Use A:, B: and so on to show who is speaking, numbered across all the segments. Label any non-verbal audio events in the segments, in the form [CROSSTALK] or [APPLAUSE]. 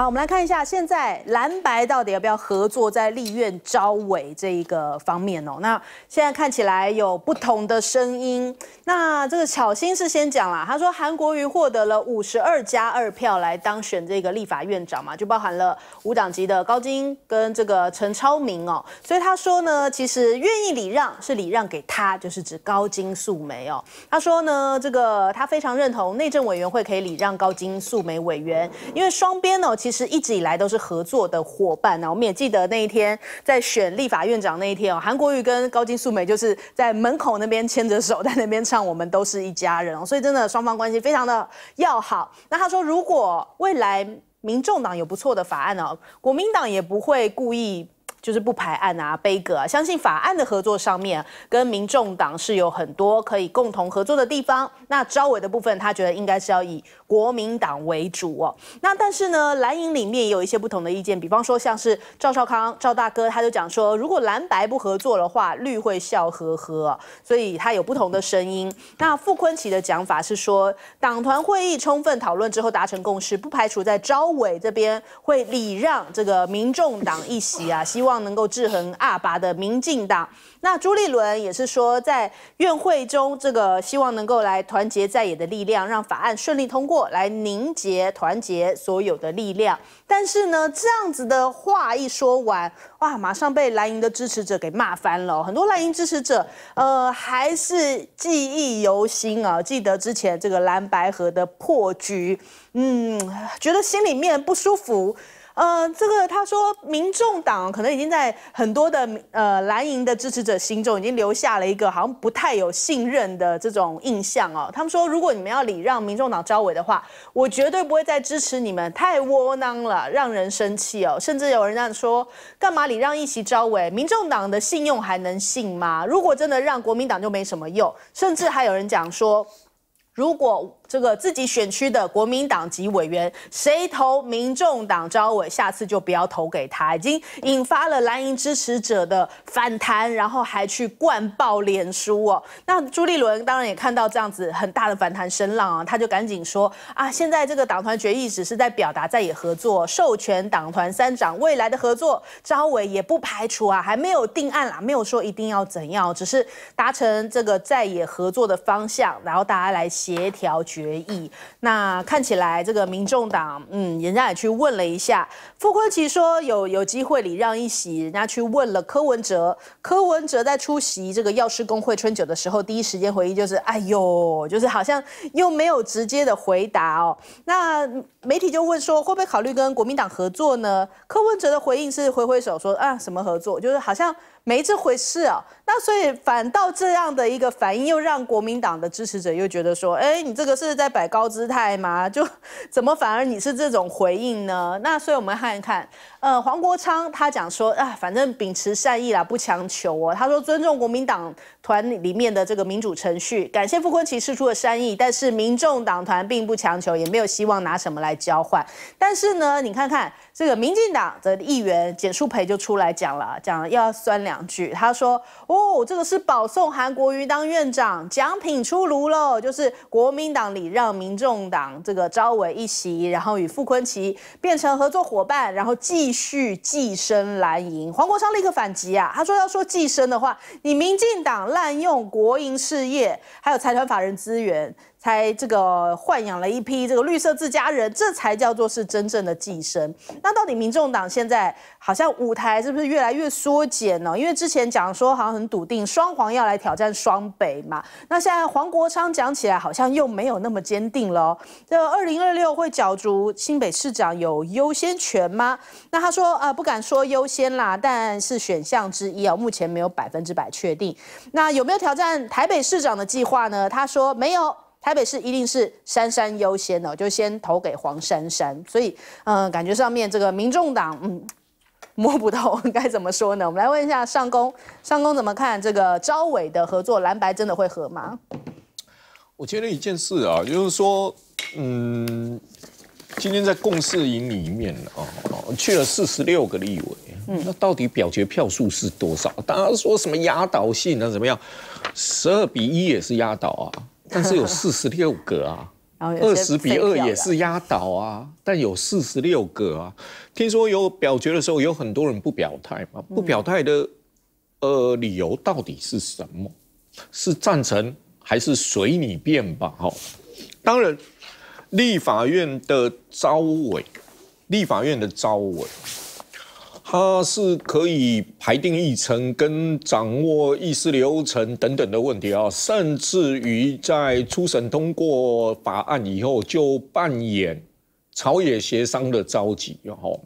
A: 好，我们来看一下，现在蓝白到底要不要合作在立院招委这一个方面哦？那现在看起来有不同的声音。那这个巧心是先讲啦，他说韩国瑜获得了五十二加二票来当选这个立法院长嘛，就包含了五党级的高金跟这个陈超明哦。所以他说呢，其实愿意礼让是礼让给他，就是指高金素梅哦。他说呢，这个他非常认同内政委员会可以礼让高金素梅委员，因为双边哦，其是一直以来都是合作的伙伴呢。我们也记得那一天在选立法院长那一天哦，韩国瑜跟高金素梅就是在门口那边牵着手，在那边唱“我们都是一家人”哦，[LAUGHS] 所以真的双方关系非常的要好。那他说，如果未来民众党有不错的法案呢，国民党也不会故意就是不排案啊、悲歌啊，相信法案的合作上面跟民众党是有很多可以共同合作的地方。那招委的部分，他觉得应该是要以。国民党为主哦，那但是呢，蓝营里面也有一些不同的意见，比方说像是赵少康，赵大哥他就讲说，如果蓝白不合作的话，绿会笑呵呵，所以他有不同的声音。那傅昆奇的讲法是说，党团会议充分讨论之后达成共识，不排除在招委这边会礼让这个民众党一席啊，希望能够制衡阿爸的民进党。那朱立伦也是说，在院会中这个希望能够来团结在野的力量，让法案顺利通过。来凝结团结所有的力量，但是呢，这样子的话一说完，哇，马上被蓝营的支持者给骂翻了。很多蓝营支持者，呃，还是记忆犹新啊，记得之前这个蓝白合的破局，嗯，觉得心里面不舒服。呃，这个他说，民众党可能已经在很多的呃蓝营的支持者心中已经留下了一个好像不太有信任的这种印象哦。他们说，如果你们要礼让民众党招委的话，我绝对不会再支持你们，太窝囊了，让人生气哦。甚至有人这说，干嘛礼让一席招委？民众党的信用还能信吗？如果真的让国民党就没什么用。甚至还有人讲说，如果。这个自己选区的国民党籍委员，谁投民众党招委，下次就不要投给他，已经引发了蓝营支持者的反弹，然后还去灌爆脸书哦。那朱立伦当然也看到这样子很大的反弹声浪啊，他就赶紧说啊，现在这个党团决议只是在表达在野合作，授权党团三长未来的合作，招委也不排除啊，还没有定案啦，没有说一定要怎样，只是达成这个在野合作的方向，然后大家来协调去。决议，那看起来这个民众党，嗯，人家也去问了一下傅昆奇说有有机会礼让一席，人家去问了柯文哲，柯文哲在出席这个药师公会春酒的时候，第一时间回应就是，哎呦，就是好像又没有直接的回答哦。那媒体就问说，会不会考虑跟国民党合作呢？柯文哲的回应是挥挥手说啊，什么合作，就是好像。没这回事啊，那所以反倒这样的一个反应，又让国民党的支持者又觉得说，哎，你这个是在摆高姿态吗？就怎么反而你是这种回应呢？那所以我们看一看。呃，黄国昌他讲说啊，反正秉持善意啦，不强求哦。他说尊重国民党团里面的这个民主程序，感谢傅昆奇示出的善意，但是民众党团并不强求，也没有希望拿什么来交换。但是呢，你看看这个民进党的议员简淑培就出来讲了，讲了要酸两句。他说哦，这个是保送韩国瑜当院长，奖品出炉喽，就是国民党礼让民众党这个招委一席，然后与傅昆奇变成合作伙伴，然后继继续寄生蓝营，黄国昌立刻反击啊！他说：“要说寄生的话，你民进党滥用国营事业，还有财团法人资源。”才这个豢养了一批这个绿色自家人，这才叫做是真正的寄生。那到底民众党现在好像舞台是不是越来越缩减呢？因为之前讲说好像很笃定双黄要来挑战双北嘛。那现在黄国昌讲起来好像又没有那么坚定了。这二零二六会角逐新北市长有优先权吗？那他说啊不敢说优先啦，但是选项之一啊，目前没有百分之百确定。那有没有挑战台北市长的计划呢？他说没有。台北市一定是珊珊优先的，就先投给黄珊珊。所以，嗯，感觉上面这个民众党，嗯，摸不透该怎么说呢？我们来问一下上工，上工怎么看这个朝委的合作？蓝白真的会合吗？
B: 我觉得一件事啊，就是说，嗯，今天在共事营里面啊，去了四十六个立委，嗯，那到底表决票数是多少？大家说什么压倒性啊？怎么样？十二比一也是压倒啊？但是有四十六个啊，[LAUGHS]
C: 二十比二也是
B: 压倒啊，但有四十六个啊。听说有表决的时候，有很多人不表态嘛，不表态的，呃，理由到底是什么？是赞成还是随你便吧？哈，当然，立法院的招委，立法院的招委。他是可以排定议程、跟掌握议事流程等等的问题啊，甚至于在初审通过法案以后，就扮演朝野协商的召集哦。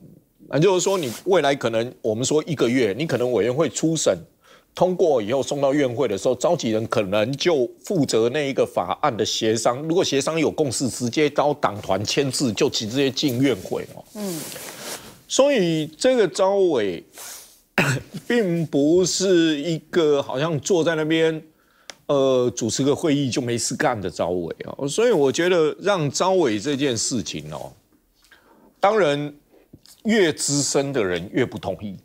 B: 那就是说，你未来可能我们说一个月，你可能委员会初审通过以后，送到院会的时候，召集人可能就负责那一个法案的协商。如果协商有共识，直接到党团签字，就直接进院会哦。嗯。所以这个招委，[COUGHS] 并不是一个好像坐在那边，呃，主持个会议就没事干的招委啊。所以我觉得让招委这件事情哦，当然越资深的人越不同意，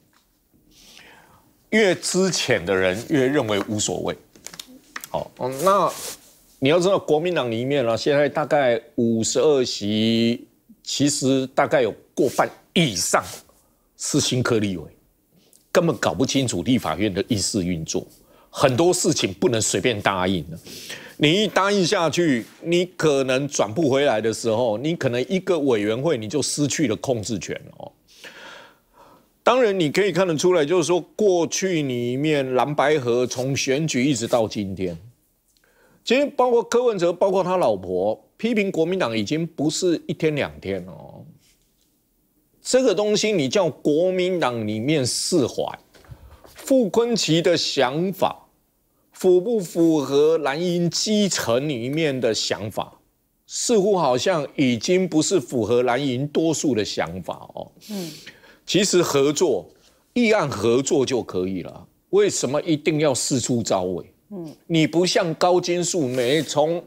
B: 越资浅的人越认为无所谓。好，那你要知道国民党里面了，现在大概五十二席。其实大概有过半以上是新科立委，根本搞不清楚立法院的议事运作，很多事情不能随便答应的。你一答应下去，你可能转不回来的时候，你可能一个委员会你就失去了控制权哦。当然你可以看得出来，就是说过去里面蓝白河从选举一直到今天，其实包括柯文哲，包括他老婆。批评国民党已经不是一天两天哦，这个东西你叫国民党里面释怀，傅坤奇的想法符不符合蓝营基层里面的想法？似乎好像已经不是符合蓝营多数的想法哦。嗯，其实合作议案合作就可以了，为什么一定要四处招尾？嗯，你不像高金素梅从。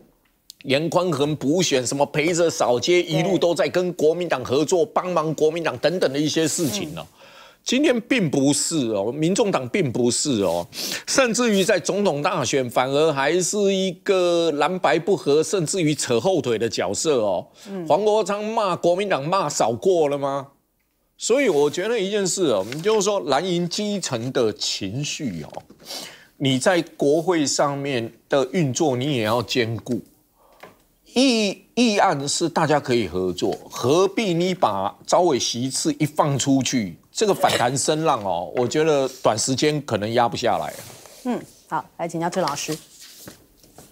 B: 严宽恒补选什么陪着扫街，一路都在跟国民党合作，帮忙国民党等等的一些事情呢？今天并不是哦，民众党并不是哦，甚至于在总统大选反而还是一个蓝白不合，甚至于扯后腿的角色哦。黄国昌骂国民党骂少过了吗？所以我觉得一件事哦，你就是说蓝营基层的情绪哦，你在国会上面的运作你也要兼顾。议议案是大家可以合作，何必你把朝尾席次一放出去，这个反弹声浪哦，我觉得短时间可能压不下来。
A: 嗯，好，来请教郑老师。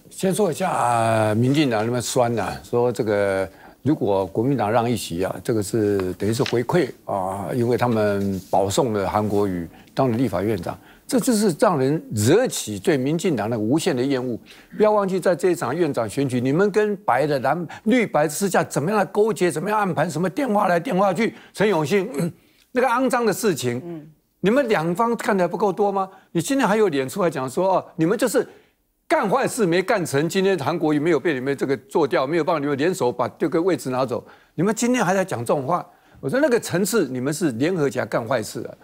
B: 先说一下
D: 民进党那边酸啊，说这个如果国民党让一席啊，这个是等于是回馈啊，因为他们保送了韩国瑜当了立法院长。这就是让人惹起对民进党的无限的厌恶。不要忘记，在这一场院长选举，你们跟白的蓝绿白私下怎么样勾结，怎么样安排，什么电话来电话去，陈永兴 [CLEARS THROAT] 那个肮脏的事情，你们两方看的不够多吗？你今天还有脸出来讲说哦，你们就是干坏事没干成，今天韩国瑜没有被你们这个做掉，没有帮你们联手把这个位置拿走，你们今天还在讲这种话？我说那个层次，你们是联合起来干坏事了。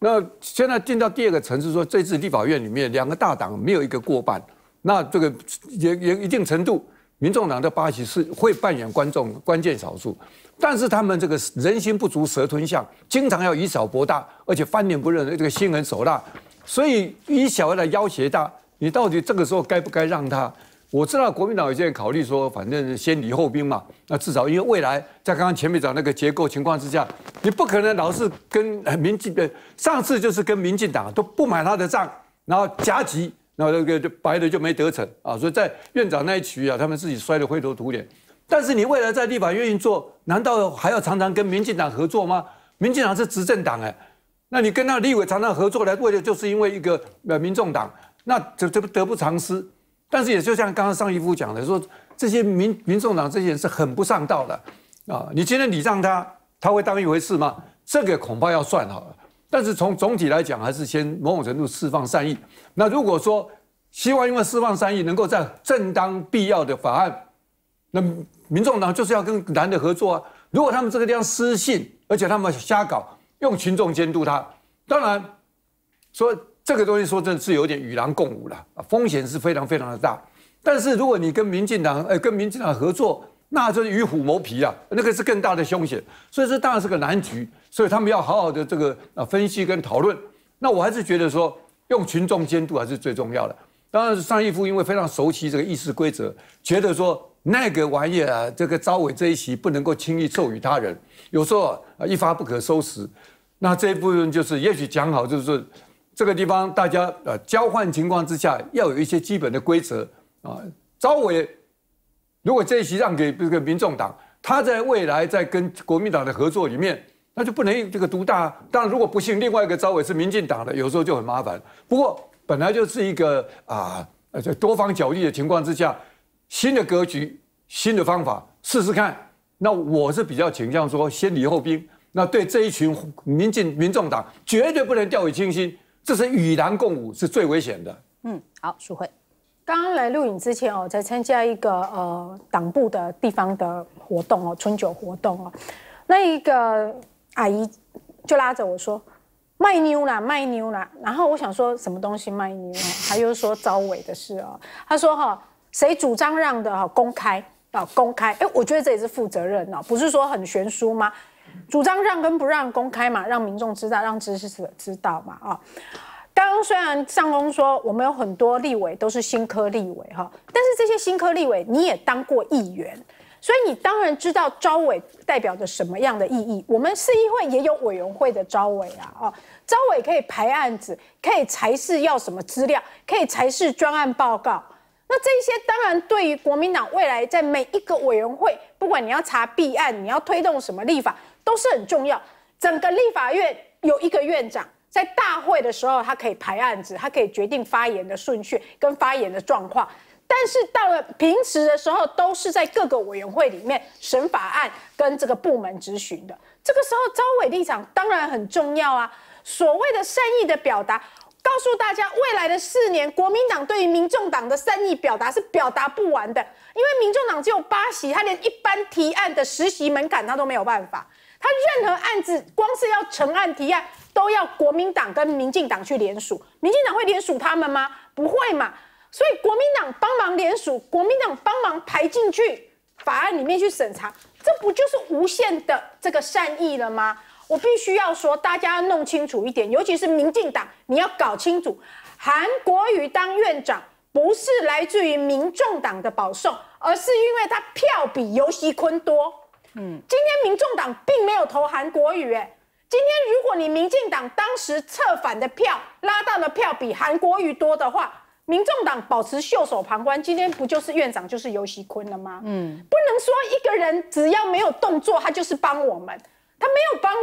D: 那现在进到第二个层次，说这次立法院里面两个大党没有一个过半，那这个也也一定程度，民众党的巴西是会扮演观众关键少数，但是他们这个人心不足蛇吞象，经常要以小博大，而且翻脸不认人，这个心狠手辣，所以以小来要挟大，你到底这个时候该不该让他？我知道国民党现在考虑说，反正先礼后兵嘛。那至少因为未来在刚刚前面讲那个结构情况之下，你不可能老是跟民进的。上次就是跟民进党都不买他的账，然后夹击，然后那个白的就没得逞啊。所以在院长那一局啊，他们自己摔得灰头土脸。但是你未来在立法院运作，难道还要常常跟民进党合作吗？民进党是执政党哎，那你跟那立委常常合作来，为了就是因为一个呃民众党，那这这不得不偿失。但是也就像刚刚上一夫讲的，说这些民民众党这些人是很不上道的，啊，你今天礼让他，他会当一回事吗？这个恐怕要算好了。但是从总体来讲，还是先某种程度释放善意。那如果说希望因为释放善意，能够在正当必要的法案，那民众党就是要跟蓝的合作啊。如果他们这个地方失信，而且他们瞎搞，用群众监督他，当然说。这个东西说真的是有点与狼共舞了啊，风险是非常非常的大。但是如果你跟民进党呃跟民进党合作，那就是与虎谋皮啊，那个是更大的凶险。所以这当然是个难局，所以他们要好好的这个啊分析跟讨论。那我还是觉得说用群众监督还是最重要的。当然是张夫因为非常熟悉这个议事规则，觉得说那个玩意啊这个招委这一席不能够轻易授予他人，有时候啊一发不可收拾。那这一部分就是也许讲好就是。这个地方大家呃交换情况之下，要有一些基本的规则啊。招委如果这一席让给这个民众党，他在未来在跟国民党的合作里面，那就不能这个独大。当然，如果不幸另外一个招委是民进党的，有时候就很麻烦。不过本来就是一个啊在多方角力的情况之下，新的格局、新的方法，试试看。那我是比较倾向说先礼后兵。那对这一群民进、民众党，绝对不能掉以轻心。这是与狼共舞，是最危险的。
C: 嗯，好，淑惠，刚刚来录影之前哦，在参加一个呃党部的地方的活动哦，春酒活动哦，那一个阿姨就拉着我说卖妞啦，卖妞啦。然后我想说什么东西卖妞？她他又说招委的事哦，他说哈，谁主张让的哈，公开啊，公开。哎，我觉得这也是负责任哦，不是说很悬殊吗？主张让跟不让公开嘛，让民众知道，让知识者知道嘛。啊，刚刚虽然上公说我们有很多立委都是新科立委哈，但是这些新科立委你也当过议员，所以你当然知道招委代表着什么样的意义。我们市议会也有委员会的招委啊，哦，招委可以排案子，可以才是要什么资料，可以才是专案报告。那这些当然对于国民党未来在每一个委员会，不管你要查弊案，你要推动什么立法。都是很重要。整个立法院有一个院长，在大会的时候，他可以排案子，他可以决定发言的顺序跟发言的状况。但是到了平时的时候，都是在各个委员会里面审法案跟这个部门咨询的。这个时候，招委立场当然很重要啊。所谓的善意的表达。告诉大家，未来的四年，国民党对于民众党的善意表达是表达不完的，因为民众党只有八席，他连一般提案的实习门槛他都没有办法，他任何案子光是要呈案提案，都要国民党跟民进党去联署，民进党会联署他们吗？不会嘛，所以国民党帮忙联署，国民党帮忙排进去法案里面去审查，这不就是无限的这个善意了吗？我必须要说，大家要弄清楚一点，尤其是民进党，你要搞清楚，韩国瑜当院长不是来自于民众党的保送，而是因为他票比尤熙坤多。嗯，今天民众党并没有投韩国瑜，哎，今天如果你民进党当时策反的票拉到的票比韩国瑜多的话，民众党保持袖手旁观，今天不就是院长就是尤熙坤了吗？嗯，不能说一个人只要没有动作，他就是帮我们，他没有帮。